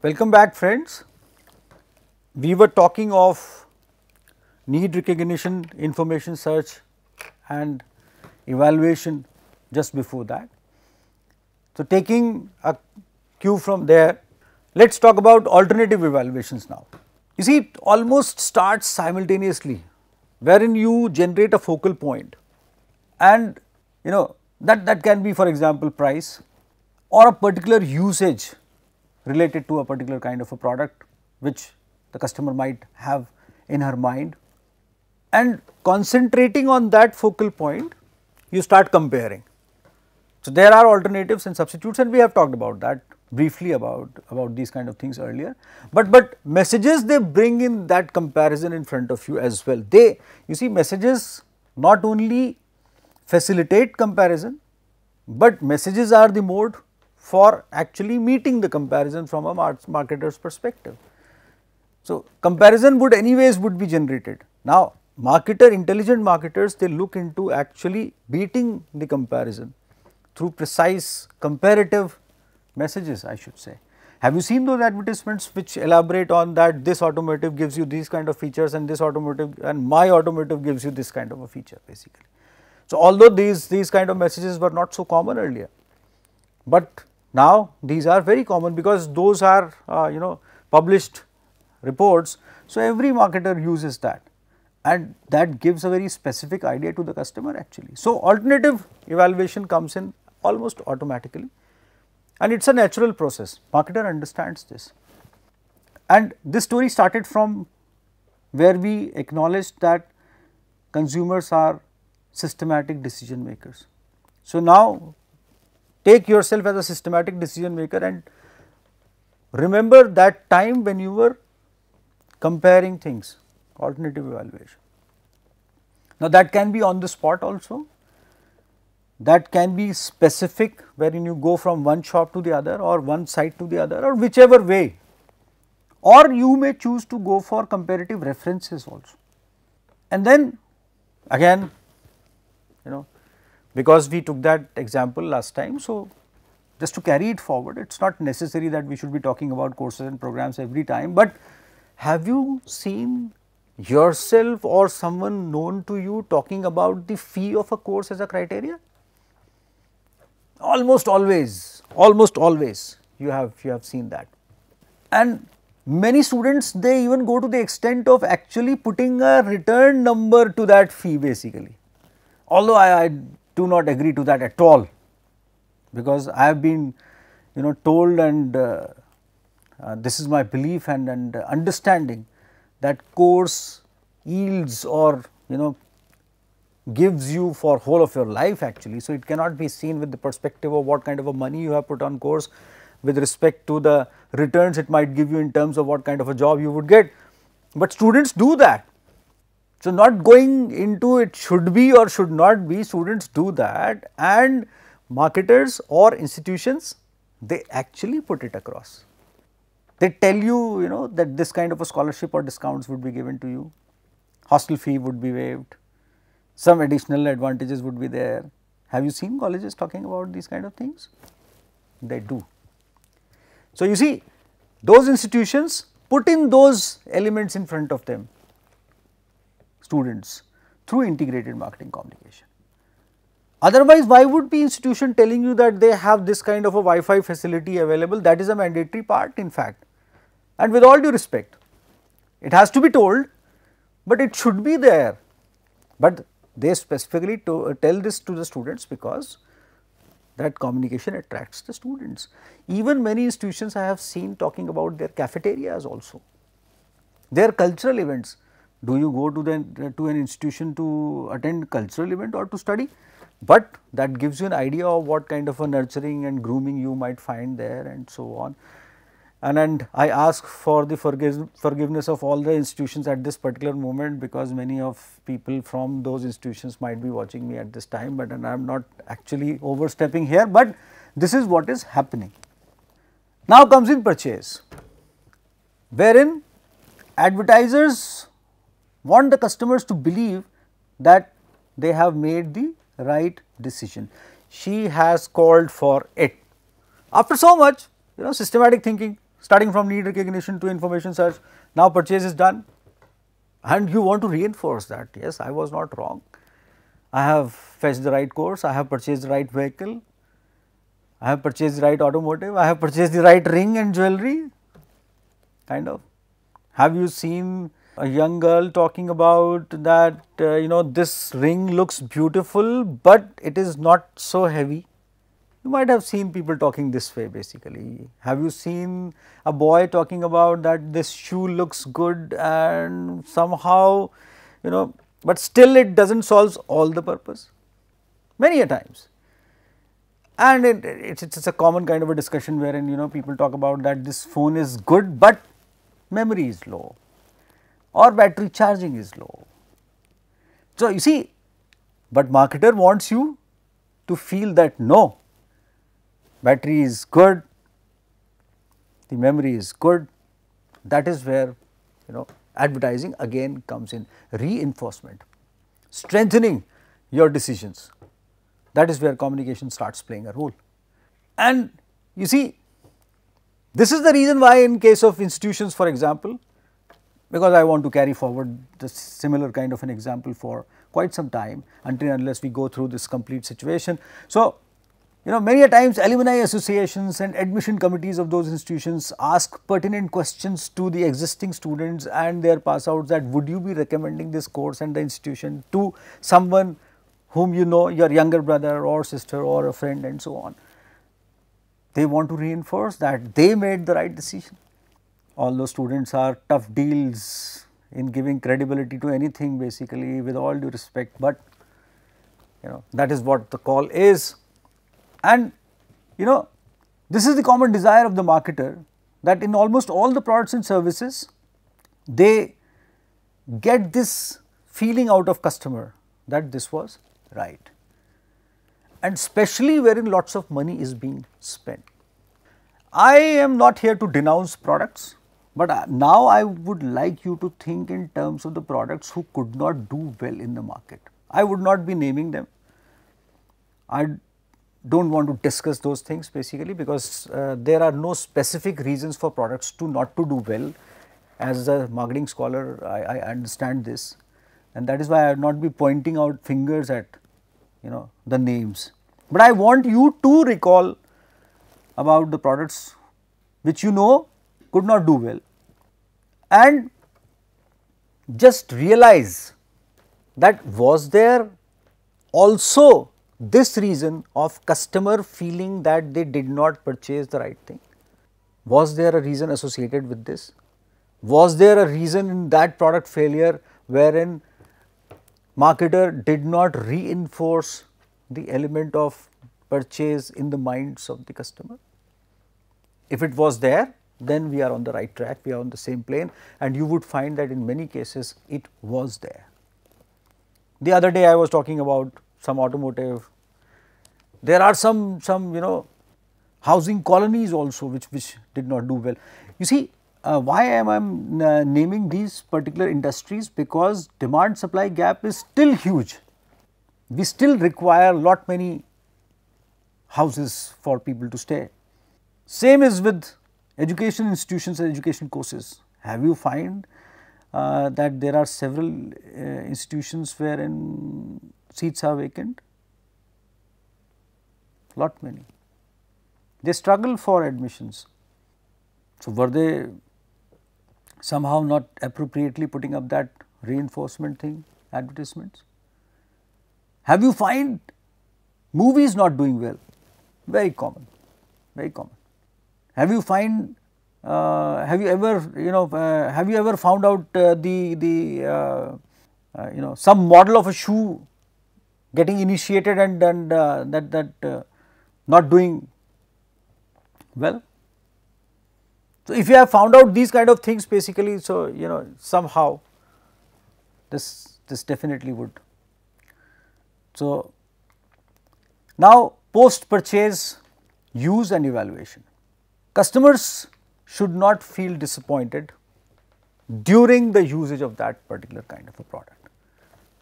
Welcome back friends. We were talking of need recognition, information search and evaluation just before that. So, taking a cue from there, let us talk about alternative evaluations now. You see it almost starts simultaneously wherein you generate a focal point and you know that, that can be for example price or a particular usage related to a particular kind of a product which the customer might have in her mind and concentrating on that focal point you start comparing. So, there are alternatives and substitutes and we have talked about that briefly about, about these kind of things earlier, but, but messages they bring in that comparison in front of you as well. They you see messages not only facilitate comparison, but messages are the mode for actually meeting the comparison from a marketer's perspective. So, comparison would anyways would be generated. Now, marketer intelligent marketers they look into actually beating the comparison through precise comparative messages I should say. Have you seen those advertisements which elaborate on that this automotive gives you these kind of features and this automotive and my automotive gives you this kind of a feature basically. So, although these, these kind of messages were not so common earlier, but now, these are very common because those are uh, you know published reports. So, every marketer uses that and that gives a very specific idea to the customer actually. So, alternative evaluation comes in almost automatically and it is a natural process marketer understands this. And this story started from where we acknowledged that consumers are systematic decision makers. So, now take yourself as a systematic decision maker and remember that time when you were comparing things alternative evaluation. Now that can be on the spot also that can be specific wherein you go from one shop to the other or one site to the other or whichever way or you may choose to go for comparative references also and then again you know because we took that example last time. So, just to carry it forward it is not necessary that we should be talking about courses and programs every time, but have you seen yourself or someone known to you talking about the fee of a course as a criteria? Almost always, almost always you have you have seen that. And many students they even go to the extent of actually putting a return number to that fee basically. Although I, I do not agree to that at all because I have been you know told and uh, uh, this is my belief and, and understanding that course yields or you know gives you for whole of your life actually. So, it cannot be seen with the perspective of what kind of a money you have put on course with respect to the returns it might give you in terms of what kind of a job you would get. But students do that so, not going into it should be or should not be students do that and marketers or institutions they actually put it across. They tell you you know that this kind of a scholarship or discounts would be given to you, hostel fee would be waived, some additional advantages would be there. Have you seen colleges talking about these kind of things? They do. So, you see those institutions put in those elements in front of them students through integrated marketing communication. Otherwise, why would be institution telling you that they have this kind of a Wi-Fi facility available that is a mandatory part in fact and with all due respect it has to be told but it should be there. But they specifically to, uh, tell this to the students because that communication attracts the students. Even many institutions I have seen talking about their cafeterias also, their cultural events. Do you go to the to an institution to attend cultural event or to study? But that gives you an idea of what kind of a nurturing and grooming you might find there and so on. And, and I ask for the forgive, forgiveness of all the institutions at this particular moment because many of people from those institutions might be watching me at this time but and I am not actually overstepping here but this is what is happening. Now comes in purchase wherein advertisers want the customers to believe that they have made the right decision. She has called for it. After so much, you know, systematic thinking, starting from need recognition to information search, now purchase is done and you want to reinforce that, yes, I was not wrong. I have fetched the right course, I have purchased the right vehicle, I have purchased the right automotive, I have purchased the right ring and jewelry, kind of. Have you seen a young girl talking about that uh, you know this ring looks beautiful but it is not so heavy. You might have seen people talking this way basically. Have you seen a boy talking about that this shoe looks good and somehow you know but still it does not solves all the purpose many a times and it, it's, it's a common kind of a discussion wherein you know people talk about that this phone is good but memory is low or battery charging is low. So, you see but marketer wants you to feel that no battery is good, the memory is good that is where you know advertising again comes in reinforcement, strengthening your decisions that is where communication starts playing a role. And you see this is the reason why in case of institutions for example, because I want to carry forward this similar kind of an example for quite some time until unless we go through this complete situation. So, you know many a times alumni associations and admission committees of those institutions ask pertinent questions to the existing students and their pass outs that would you be recommending this course and the institution to someone whom you know your younger brother or sister or a friend and so on. They want to reinforce that they made the right decision all those students are tough deals in giving credibility to anything basically with all due respect, but you know that is what the call is. And you know this is the common desire of the marketer that in almost all the products and services they get this feeling out of customer that this was right and especially wherein lots of money is being spent. I am not here to denounce products, but uh, now I would like you to think in terms of the products who could not do well in the market. I would not be naming them. I do not want to discuss those things basically because uh, there are no specific reasons for products to not to do well. As a marketing scholar, I, I understand this and that is why I would not be pointing out fingers at you know the names. But I want you to recall about the products which you know could not do well and just realize that was there also this reason of customer feeling that they did not purchase the right thing? Was there a reason associated with this? Was there a reason in that product failure wherein marketer did not reinforce the element of purchase in the minds of the customer? If it was there, then we are on the right track, we are on the same plane and you would find that in many cases it was there. The other day I was talking about some automotive, there are some, some you know housing colonies also which, which did not do well. You see uh, why am I uh, naming these particular industries because demand supply gap is still huge. We still require lot many houses for people to stay. Same is with Education institutions and education courses. Have you find uh, that there are several uh, institutions wherein seats are vacant? Lot many. They struggle for admissions. So, were they somehow not appropriately putting up that reinforcement thing, advertisements? Have you find movies not doing well? Very common, very common. Have you find uh, have you ever you know uh, have you ever found out uh, the the uh, uh, you know some model of a shoe getting initiated and and uh, that that not doing well so if you have found out these kind of things basically so you know somehow this this definitely would so now post purchase use and evaluation Customers should not feel disappointed during the usage of that particular kind of a product.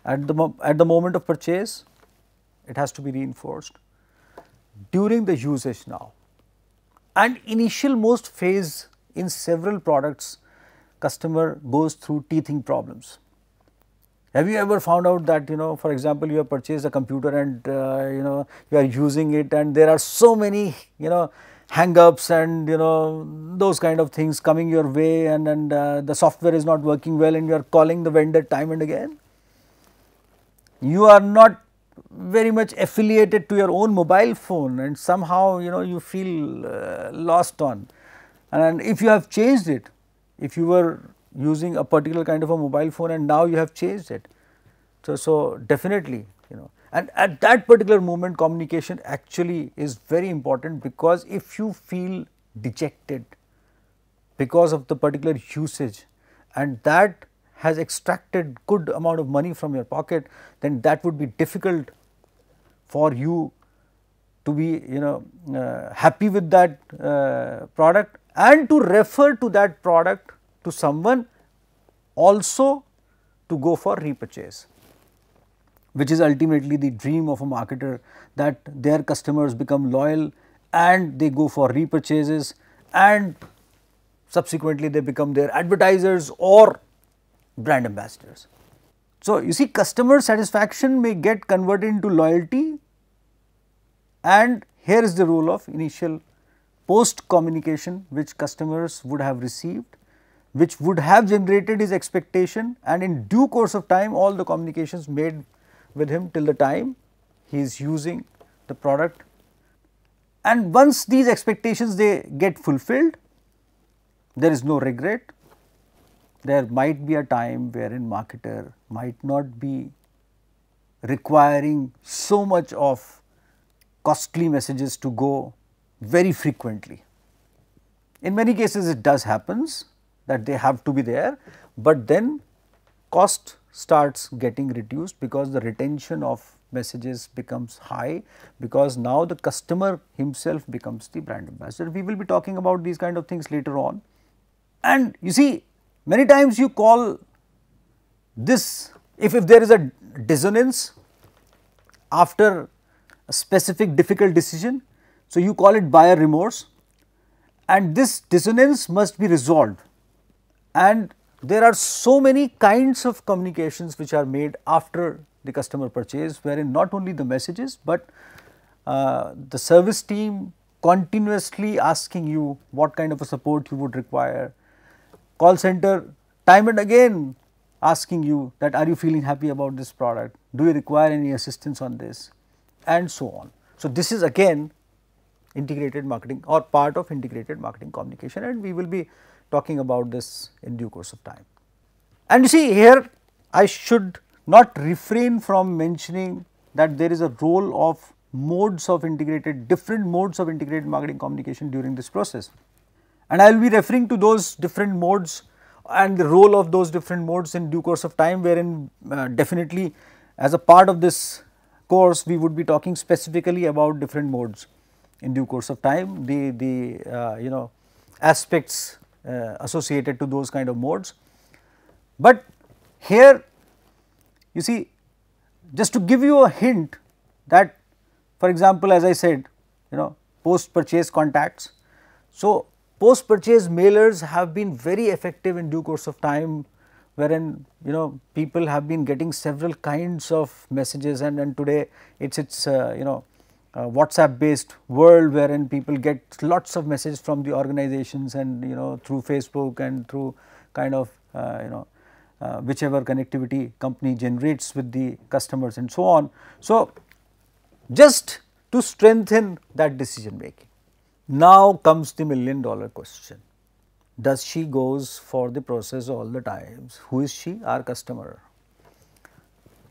At the, at the moment of purchase, it has to be reinforced. During the usage now and initial most phase in several products, customer goes through teething problems. Have you ever found out that you know for example, you have purchased a computer and uh, you know you are using it and there are so many you know hang-ups and you know those kind of things coming your way and, and uh, the software is not working well and you are calling the vendor time and again. You are not very much affiliated to your own mobile phone and somehow you know you feel uh, lost on and if you have changed it, if you were using a particular kind of a mobile phone and now you have changed it, so, so definitely you know and at that particular moment communication actually is very important because if you feel dejected because of the particular usage and that has extracted good amount of money from your pocket then that would be difficult for you to be you know uh, happy with that uh, product and to refer to that product to someone also to go for repurchase which is ultimately the dream of a marketer that their customers become loyal and they go for repurchases and subsequently they become their advertisers or brand ambassadors. So, you see customer satisfaction may get converted into loyalty and here is the role of initial post communication which customers would have received which would have generated his expectation and in due course of time all the communications made with him till the time he is using the product and once these expectations they get fulfilled there is no regret there might be a time wherein marketer might not be requiring so much of costly messages to go very frequently. In many cases it does happens that they have to be there, but then cost starts getting reduced because the retention of messages becomes high because now the customer himself becomes the brand ambassador. We will be talking about these kind of things later on. And you see many times you call this if, if there is a dissonance after a specific difficult decision. So, you call it buyer remorse and this dissonance must be resolved and there are so many kinds of communications which are made after the customer purchase wherein not only the messages, but uh, the service team continuously asking you what kind of a support you would require, call center time and again asking you that are you feeling happy about this product, do you require any assistance on this and so on. So, this is again integrated marketing or part of integrated marketing communication and we will be talking about this in due course of time. And you see here I should not refrain from mentioning that there is a role of modes of integrated different modes of integrated marketing communication during this process. And I will be referring to those different modes and the role of those different modes in due course of time wherein uh, definitely as a part of this course we would be talking specifically about different modes in due course of time the the uh, you know aspects uh, associated to those kind of modes. But here you see just to give you a hint that for example, as I said you know post purchase contacts. So, post purchase mailers have been very effective in due course of time wherein you know people have been getting several kinds of messages and, and today it is its uh, you know uh, WhatsApp based world wherein people get lots of messages from the organizations and you know through Facebook and through kind of uh, you know uh, whichever connectivity company generates with the customers and so on. So, just to strengthen that decision making. Now comes the million dollar question. Does she goes for the process all the times? Who is she? Our customer.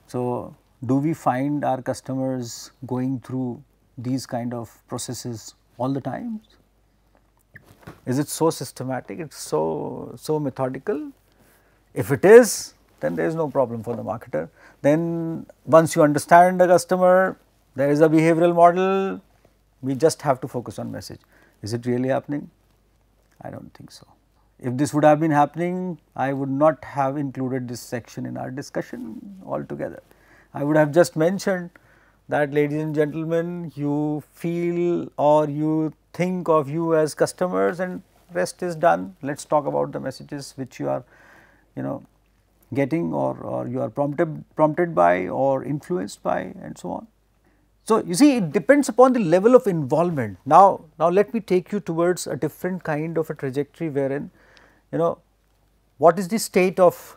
So, do we find our customers going through these kind of processes all the time? Is it so systematic, it is so, so methodical? If it is, then there is no problem for the marketer. Then once you understand the customer, there is a behavioral model, we just have to focus on message. Is it really happening? I do not think so. If this would have been happening, I would not have included this section in our discussion altogether. I would have just mentioned that ladies and gentlemen you feel or you think of you as customers and rest is done. Let us talk about the messages which you are you know getting or, or you are prompted, prompted by or influenced by and so on. So, you see it depends upon the level of involvement. Now, now let me take you towards a different kind of a trajectory wherein you know what is the state of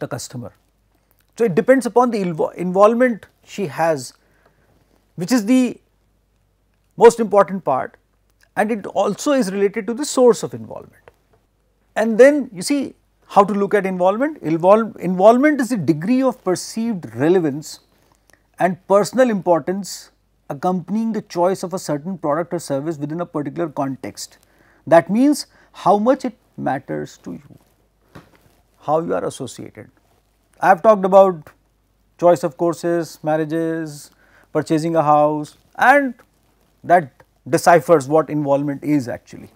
the customer so, it depends upon the involvement she has which is the most important part and it also is related to the source of involvement. And then you see how to look at involvement, Involve, involvement is the degree of perceived relevance and personal importance accompanying the choice of a certain product or service within a particular context. That means how much it matters to you, how you are associated. I have talked about choice of courses, marriages, purchasing a house and that deciphers what involvement is actually.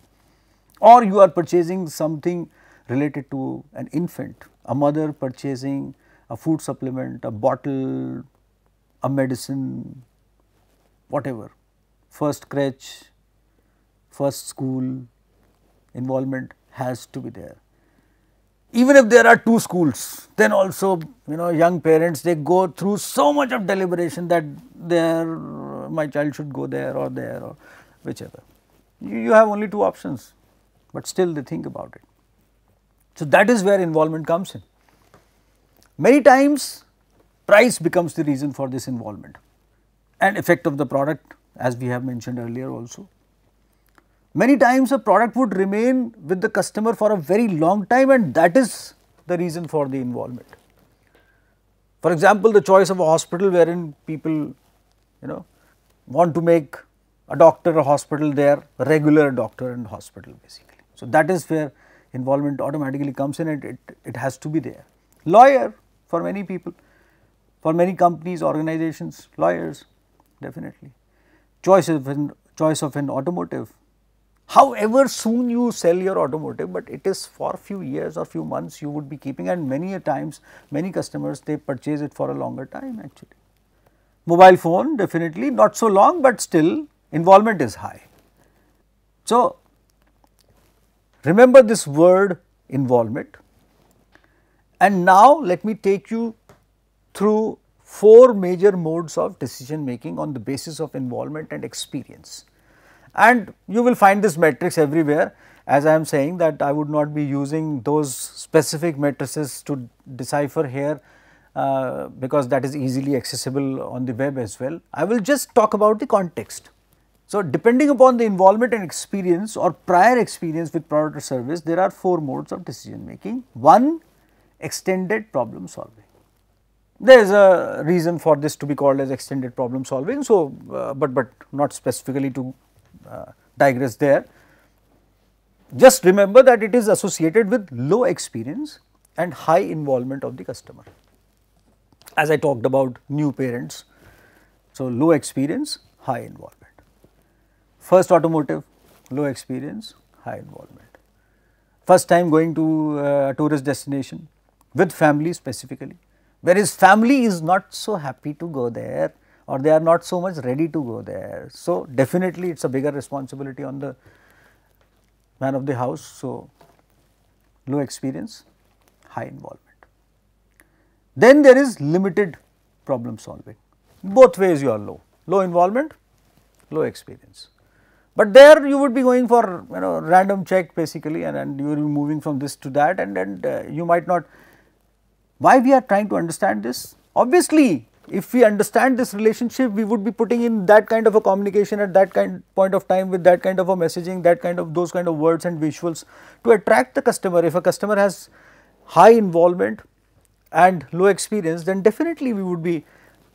Or you are purchasing something related to an infant, a mother purchasing a food supplement, a bottle, a medicine, whatever, first crutch, first school involvement has to be there even if there are two schools then also you know young parents they go through so much of deliberation that there my child should go there or there or whichever you, you have only two options but still they think about it so that is where involvement comes in many times price becomes the reason for this involvement and effect of the product as we have mentioned earlier also Many times a product would remain with the customer for a very long time and that is the reason for the involvement. For example, the choice of a hospital wherein people you know want to make a doctor a hospital a regular doctor and hospital basically. So, that is where involvement automatically comes in and it, it has to be there. Lawyer for many people, for many companies, organizations, lawyers definitely. Choice of an, choice of an automotive however soon you sell your automotive but it is for few years or few months you would be keeping and many times many customers they purchase it for a longer time actually. Mobile phone definitely not so long but still involvement is high. So, remember this word involvement and now let me take you through four major modes of decision making on the basis of involvement and experience and you will find this matrix everywhere as I am saying that I would not be using those specific matrices to decipher here uh, because that is easily accessible on the web as well. I will just talk about the context. So, depending upon the involvement and experience or prior experience with product or service, there are four modes of decision making. One, extended problem solving. There is a reason for this to be called as extended problem solving. So, uh, but, but not specifically to uh, digress there. Just remember that it is associated with low experience and high involvement of the customer. As I talked about new parents, so low experience, high involvement. First automotive, low experience, high involvement. First time going to a uh, tourist destination with family specifically, whereas family is not so happy to go there or they are not so much ready to go there. So, definitely it is a bigger responsibility on the man of the house. So, low experience, high involvement. Then there is limited problem solving, both ways you are low, low involvement, low experience. But there you would be going for you know random check basically and, and you will be moving from this to that and, and uh, you might not. Why we are trying to understand this? Obviously, if we understand this relationship, we would be putting in that kind of a communication at that kind point of time with that kind of a messaging, that kind of those kind of words and visuals to attract the customer. If a customer has high involvement and low experience, then definitely we would be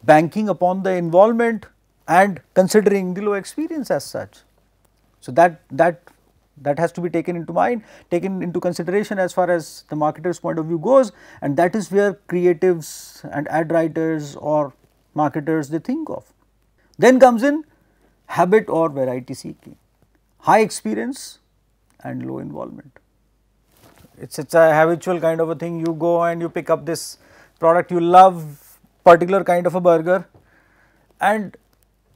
banking upon the involvement and considering the low experience as such. So, that, that that has to be taken into mind, taken into consideration as far as the marketer's point of view goes and that is where creatives and ad writers or marketers they think of. Then comes in habit or variety seeking, high experience and low involvement. It's, it's a habitual kind of a thing you go and you pick up this product you love particular kind of a burger and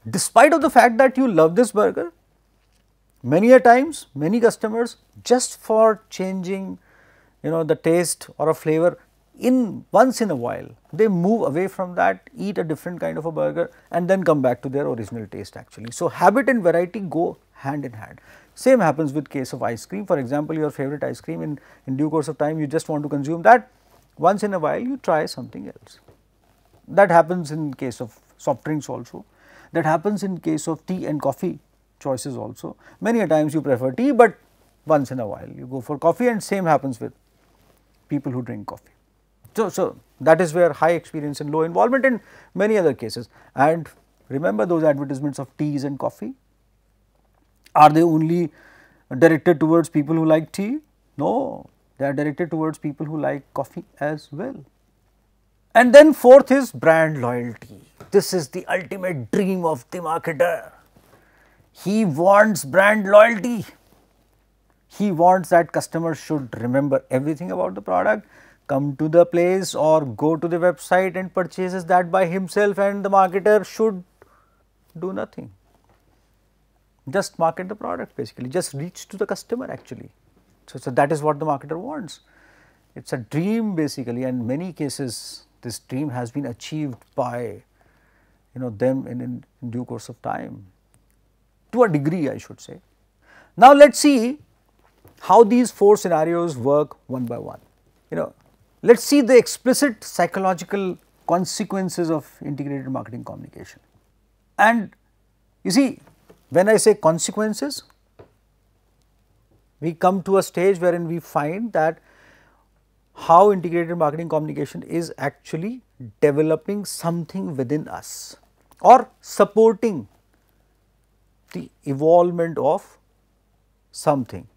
despite of the fact that you love this burger many a times many customers just for changing you know the taste or a flavor in once in a while they move away from that eat a different kind of a burger and then come back to their original taste actually. So, habit and variety go hand in hand. Same happens with case of ice cream for example, your favorite ice cream in, in due course of time you just want to consume that once in a while you try something else. That happens in case of soft drinks also that happens in case of tea and coffee choices also. Many a times you prefer tea, but once in a while you go for coffee and same happens with people who drink coffee. So, so that is where high experience and low involvement in many other cases and remember those advertisements of teas and coffee. Are they only directed towards people who like tea? No, they are directed towards people who like coffee as well. And then fourth is brand loyalty. This is the ultimate dream of the marketer. He wants brand loyalty. He wants that customers should remember everything about the product, come to the place or go to the website and purchases that by himself and the marketer should do nothing. Just market the product basically, just reach to the customer actually. So, so that is what the marketer wants. It is a dream basically and many cases this dream has been achieved by you know them in, in due course of time to a degree I should say. Now let us see how these four scenarios work one by one, you know. Let us see the explicit psychological consequences of integrated marketing communication. And you see when I say consequences, we come to a stage wherein we find that how integrated marketing communication is actually developing something within us or supporting the evolvement of something.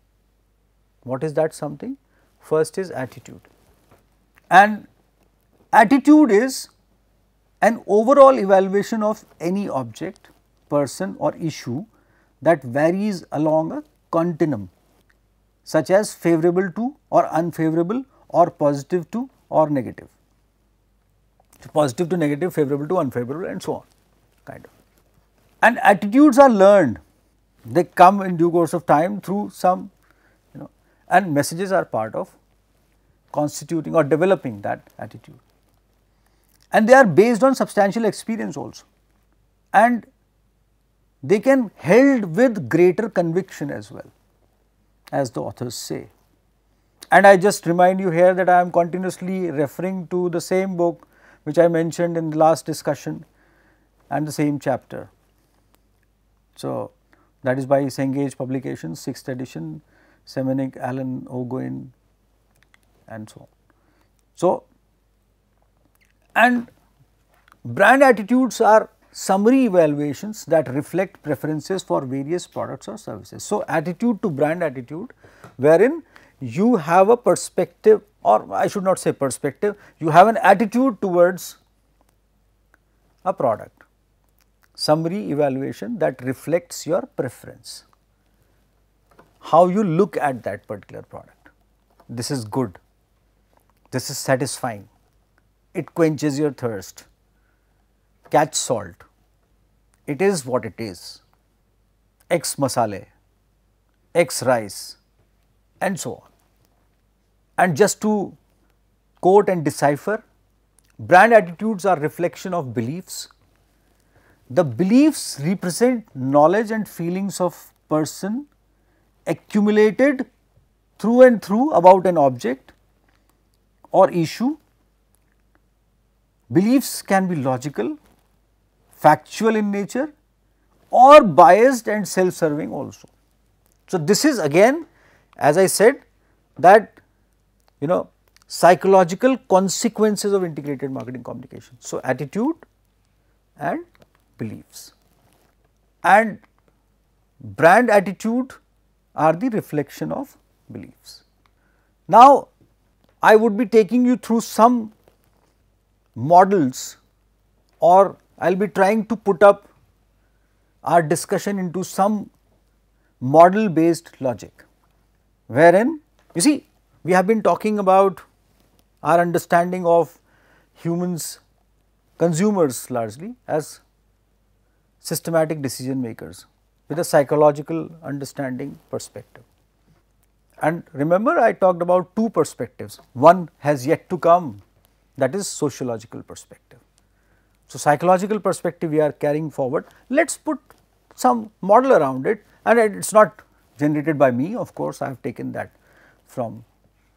What is that something? First is attitude and attitude is an overall evaluation of any object, person or issue that varies along a continuum such as favorable to or unfavorable or positive to or negative. So, positive to negative, favorable to unfavorable and so on kind of. And attitudes are learned, they come in due course of time through some, you know, and messages are part of constituting or developing that attitude. And they are based on substantial experience also. And they can held with greater conviction as well as the authors say. And I just remind you here that I am continuously referring to the same book which I mentioned in the last discussion and the same chapter. So, that is by Cengage Publications, 6th edition, Semenik, Allen, Ogoin and so on. So, and brand attitudes are summary evaluations that reflect preferences for various products or services. So, attitude to brand attitude wherein you have a perspective or I should not say perspective, you have an attitude towards a product summary evaluation that reflects your preference, how you look at that particular product. This is good, this is satisfying, it quenches your thirst, catch salt, it is what it is, X masale, X rice and so on. And just to quote and decipher, brand attitudes are reflection of beliefs, the beliefs represent knowledge and feelings of person accumulated through and through about an object or issue. Beliefs can be logical, factual in nature or biased and self-serving also. So, this is again as I said that you know psychological consequences of integrated marketing communication. So, attitude and beliefs and brand attitude are the reflection of beliefs. Now, I would be taking you through some models or I will be trying to put up our discussion into some model based logic, wherein you see we have been talking about our understanding of humans consumers largely as systematic decision makers with a psychological understanding perspective. And remember I talked about two perspectives, one has yet to come that is sociological perspective. So, psychological perspective we are carrying forward, let us put some model around it and it is not generated by me of course, I have taken that from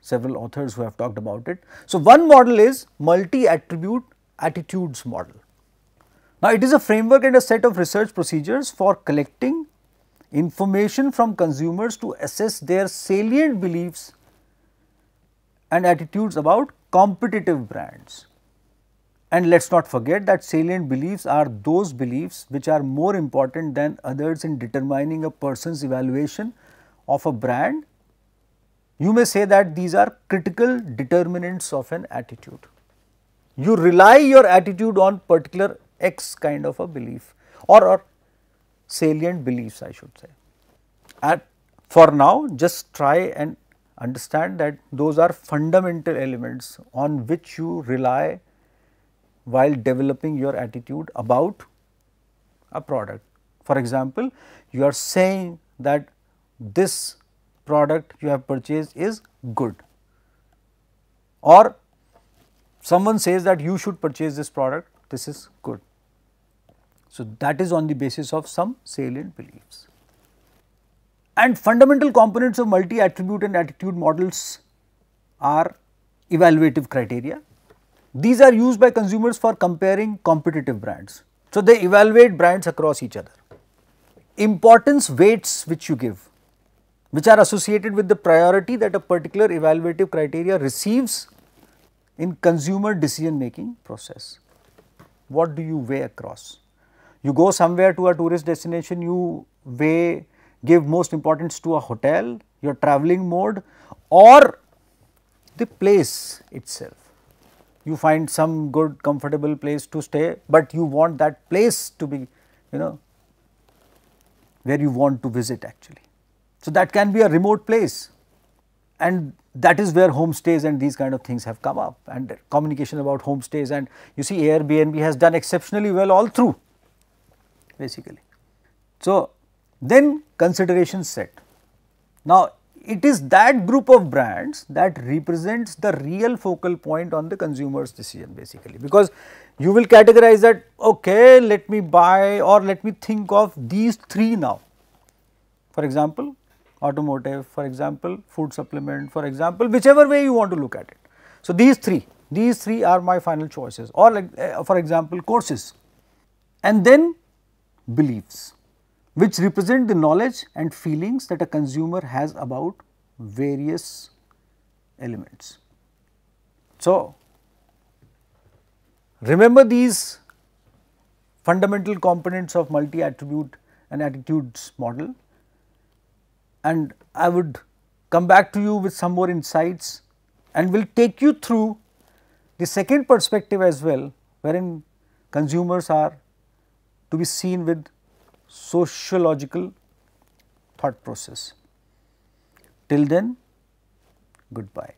several authors who have talked about it. So, one model is multi attribute attitudes model now, it is a framework and a set of research procedures for collecting information from consumers to assess their salient beliefs and attitudes about competitive brands. And let us not forget that salient beliefs are those beliefs which are more important than others in determining a person's evaluation of a brand. You may say that these are critical determinants of an attitude. You rely your attitude on particular X kind of a belief or, or salient beliefs I should say. And for now just try and understand that those are fundamental elements on which you rely while developing your attitude about a product. For example, you are saying that this product you have purchased is good or someone says that you should purchase this product this is good. So, that is on the basis of some salient beliefs. And fundamental components of multi-attribute and attitude models are evaluative criteria. These are used by consumers for comparing competitive brands. So, they evaluate brands across each other. Importance weights which you give, which are associated with the priority that a particular evaluative criteria receives in consumer decision making process. What do you weigh across? You go somewhere to a tourist destination, you weigh, give most importance to a hotel, your traveling mode or the place itself. You find some good comfortable place to stay, but you want that place to be you know where you want to visit actually. So, that can be a remote place and that is where homestays and these kind of things have come up and communication about homestays and you see Airbnb has done exceptionally well all through basically. So, then consideration set. Now, it is that group of brands that represents the real focal point on the consumer's decision basically because you will categorize that okay let me buy or let me think of these three now for example automotive for example food supplement for example whichever way you want to look at it so these three these three are my final choices or like uh, for example courses and then beliefs which represent the knowledge and feelings that a consumer has about various elements. So, remember these fundamental components of multi attribute and attitudes model and I would come back to you with some more insights and will take you through the second perspective as well wherein consumers are to be seen with sociological thought process. Till then, goodbye.